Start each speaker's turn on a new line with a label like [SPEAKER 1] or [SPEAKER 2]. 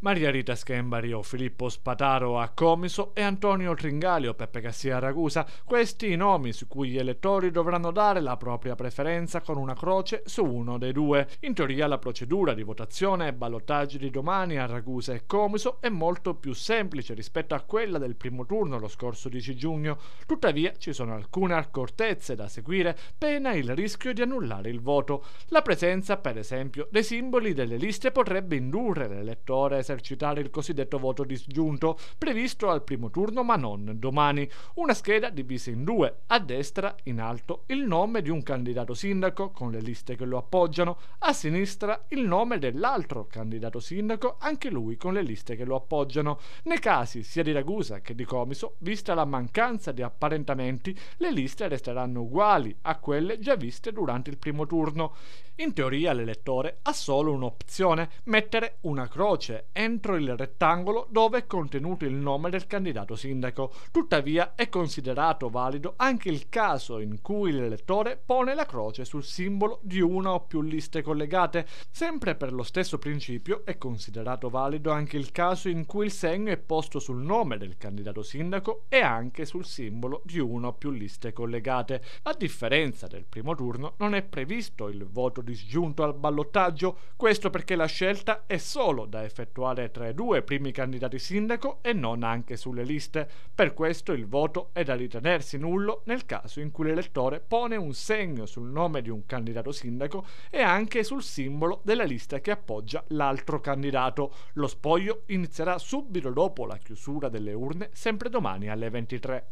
[SPEAKER 1] Maria Rita Schembario, Filippo Spataro a Comiso e Antonio Tringalio, Peppe Cassia a Ragusa, questi i nomi su cui gli elettori dovranno dare la propria preferenza con una croce su uno dei due. In teoria la procedura di votazione e ballottaggi di domani a Ragusa e Comiso è molto più semplice rispetto a quella del primo turno lo scorso 10 giugno, tuttavia ci sono alcune accortezze da seguire pena il rischio di annullare il voto. La presenza, per esempio, dei simboli delle liste potrebbe indurre l'elettore esercitare il cosiddetto voto disgiunto, previsto al primo turno ma non domani. Una scheda divisa in due, a destra in alto il nome di un candidato sindaco con le liste che lo appoggiano, a sinistra il nome dell'altro candidato sindaco, anche lui con le liste che lo appoggiano. Nei casi sia di Ragusa che di Comiso, vista la mancanza di apparentamenti, le liste resteranno uguali a quelle già viste durante il primo turno. In teoria l'elettore ha solo un'opzione, mettere una croce entro il rettangolo dove è contenuto il nome del candidato sindaco. Tuttavia è considerato valido anche il caso in cui l'elettore pone la croce sul simbolo di una o più liste collegate. Sempre per lo stesso principio è considerato valido anche il caso in cui il segno è posto sul nome del candidato sindaco e anche sul simbolo di una o più liste collegate. A differenza del primo turno non è previsto il voto disgiunto al ballottaggio, questo perché la scelta è solo da effettuare individuare tra i due primi candidati sindaco e non anche sulle liste. Per questo il voto è da ritenersi nullo nel caso in cui l'elettore pone un segno sul nome di un candidato sindaco e anche sul simbolo della lista che appoggia l'altro candidato. Lo spoglio inizierà subito dopo la chiusura delle urne, sempre domani alle 23.